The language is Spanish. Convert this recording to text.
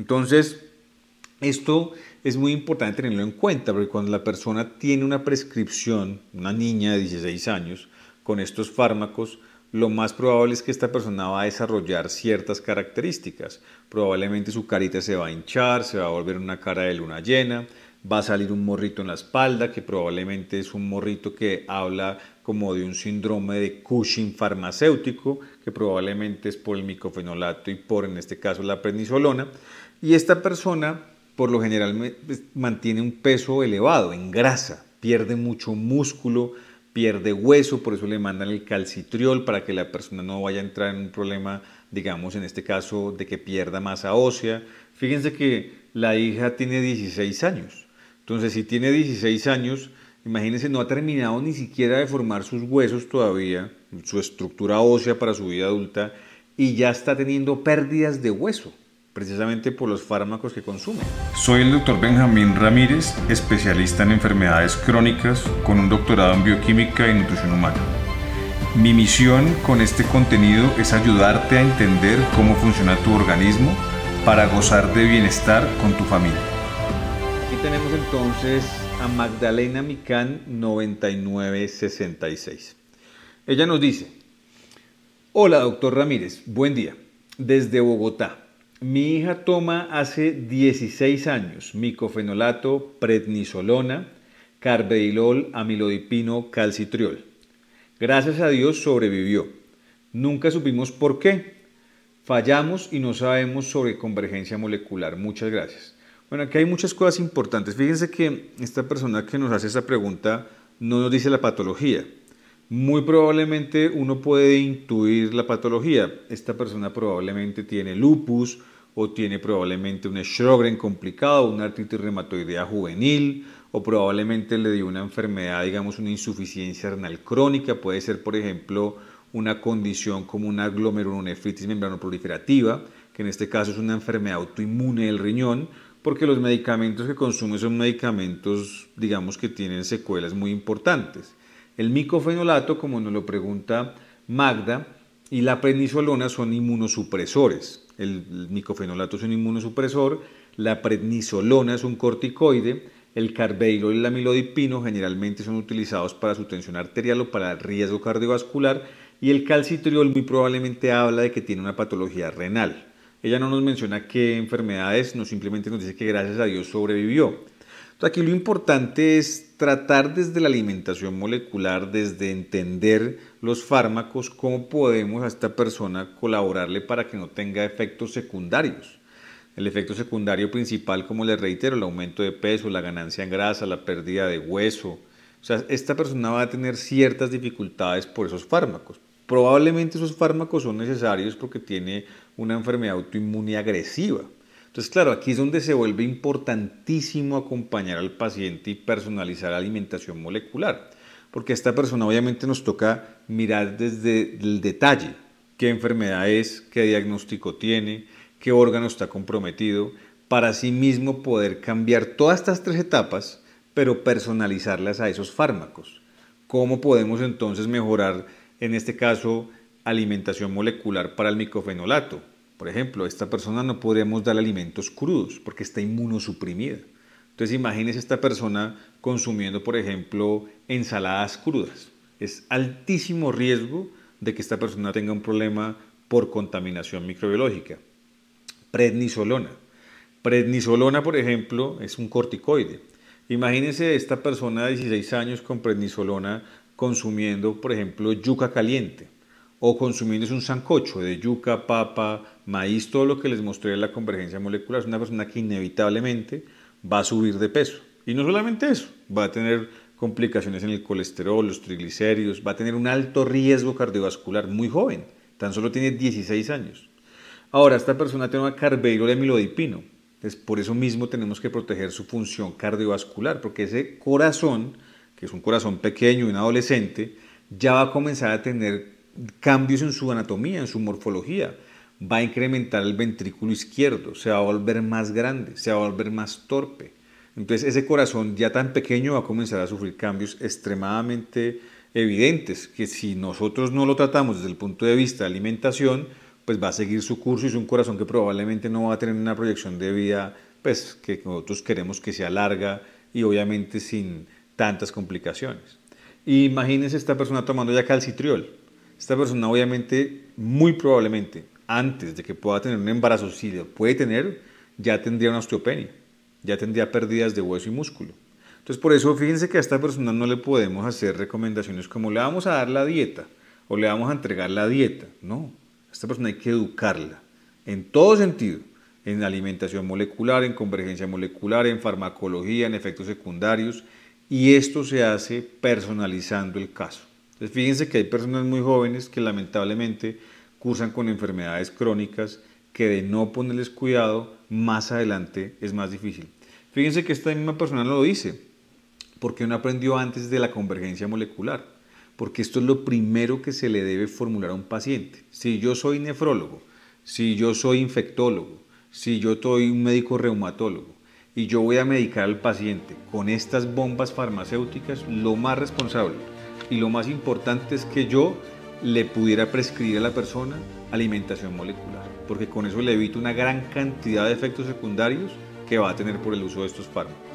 Entonces, esto es muy importante tenerlo en cuenta, porque cuando la persona tiene una prescripción, una niña de 16 años, con estos fármacos, lo más probable es que esta persona va a desarrollar ciertas características. Probablemente su carita se va a hinchar, se va a volver una cara de luna llena, va a salir un morrito en la espalda, que probablemente es un morrito que habla como de un síndrome de Cushing farmacéutico, que probablemente es por el micofenolato y por, en este caso, la prednisolona. Y esta persona, por lo general, pues, mantiene un peso elevado en grasa, pierde mucho músculo, pierde hueso, por eso le mandan el calcitriol para que la persona no vaya a entrar en un problema, digamos, en este caso, de que pierda masa ósea. Fíjense que la hija tiene 16 años. Entonces, si tiene 16 años, Imagínense, no ha terminado ni siquiera de formar sus huesos todavía, su estructura ósea para su vida adulta, y ya está teniendo pérdidas de hueso, precisamente por los fármacos que consume. Soy el doctor Benjamín Ramírez, especialista en enfermedades crónicas, con un doctorado en bioquímica y nutrición humana. Mi misión con este contenido es ayudarte a entender cómo funciona tu organismo para gozar de bienestar con tu familia. Aquí tenemos entonces a Magdalena Micán 9966. Ella nos dice, hola doctor Ramírez, buen día, desde Bogotá. Mi hija toma hace 16 años micofenolato, prednisolona, carvedilol, amilodipino, calcitriol. Gracias a Dios sobrevivió. Nunca supimos por qué. Fallamos y no sabemos sobre convergencia molecular. Muchas gracias. Bueno, aquí hay muchas cosas importantes. Fíjense que esta persona que nos hace esa pregunta no nos dice la patología. Muy probablemente uno puede intuir la patología. Esta persona probablemente tiene lupus o tiene probablemente un Sjögren complicado, una artritis reumatoidea juvenil o probablemente le dio una enfermedad, digamos una insuficiencia renal crónica, puede ser por ejemplo una condición como una glomerulonefritis membranoproliferativa, que en este caso es una enfermedad autoinmune del riñón porque los medicamentos que consume son medicamentos, digamos, que tienen secuelas muy importantes. El micofenolato, como nos lo pregunta Magda, y la prednisolona son inmunosupresores. El micofenolato es un inmunosupresor, la prednisolona es un corticoide, el carbeilo y el amilodipino generalmente son utilizados para su tensión arterial o para riesgo cardiovascular y el calcitriol muy probablemente habla de que tiene una patología renal. Ella no nos menciona qué enfermedades, no simplemente nos dice que gracias a Dios sobrevivió. aquí lo importante es tratar desde la alimentación molecular, desde entender los fármacos, cómo podemos a esta persona colaborarle para que no tenga efectos secundarios. El efecto secundario principal, como le reitero, el aumento de peso, la ganancia en grasa, la pérdida de hueso. O sea, esta persona va a tener ciertas dificultades por esos fármacos. Probablemente esos fármacos son necesarios porque tiene una enfermedad autoinmune agresiva. Entonces, claro, aquí es donde se vuelve importantísimo acompañar al paciente y personalizar la alimentación molecular, porque a esta persona obviamente nos toca mirar desde el detalle qué enfermedad es, qué diagnóstico tiene, qué órgano está comprometido, para sí mismo poder cambiar todas estas tres etapas, pero personalizarlas a esos fármacos. ¿Cómo podemos entonces mejorar en este caso, alimentación molecular para el micofenolato. Por ejemplo, a esta persona no podríamos dar alimentos crudos porque está inmunosuprimida. Entonces imagínese esta persona consumiendo, por ejemplo, ensaladas crudas. Es altísimo riesgo de que esta persona tenga un problema por contaminación microbiológica. Prednisolona. Prednisolona, por ejemplo, es un corticoide. Imagínense esta persona de 16 años con prednisolona consumiendo, por ejemplo, yuca caliente o consumiendo un sancocho de yuca, papa, maíz, todo lo que les mostré en la convergencia molecular, es una persona que inevitablemente va a subir de peso. Y no solamente eso, va a tener complicaciones en el colesterol, los triglicéridos, va a tener un alto riesgo cardiovascular muy joven, tan solo tiene 16 años. Ahora, esta persona tiene una de amilodipino, por eso mismo tenemos que proteger su función cardiovascular, porque ese corazón que es un corazón pequeño y un adolescente, ya va a comenzar a tener cambios en su anatomía, en su morfología. Va a incrementar el ventrículo izquierdo, se va a volver más grande, se va a volver más torpe. Entonces ese corazón ya tan pequeño va a comenzar a sufrir cambios extremadamente evidentes, que si nosotros no lo tratamos desde el punto de vista de alimentación, pues va a seguir su curso y es un corazón que probablemente no va a tener una proyección de vida pues que nosotros queremos que sea larga y obviamente sin tantas complicaciones. Imagínense esta persona tomando ya calcitriol. Esta persona obviamente, muy probablemente, antes de que pueda tener un embarazo, si lo puede tener, ya tendría una osteopenia, ya tendría pérdidas de hueso y músculo. Entonces por eso fíjense que a esta persona no le podemos hacer recomendaciones como le vamos a dar la dieta o le vamos a entregar la dieta. No, a esta persona hay que educarla en todo sentido, en alimentación molecular, en convergencia molecular, en farmacología, en efectos secundarios, y esto se hace personalizando el caso. Entonces fíjense que hay personas muy jóvenes que lamentablemente cursan con enfermedades crónicas que de no ponerles cuidado más adelante es más difícil. Fíjense que esta misma persona lo dice, porque no aprendió antes de la convergencia molecular, porque esto es lo primero que se le debe formular a un paciente. Si yo soy nefrólogo, si yo soy infectólogo, si yo soy un médico reumatólogo, y yo voy a medicar al paciente con estas bombas farmacéuticas, lo más responsable y lo más importante es que yo le pudiera prescribir a la persona alimentación molecular, porque con eso le evito una gran cantidad de efectos secundarios que va a tener por el uso de estos fármacos.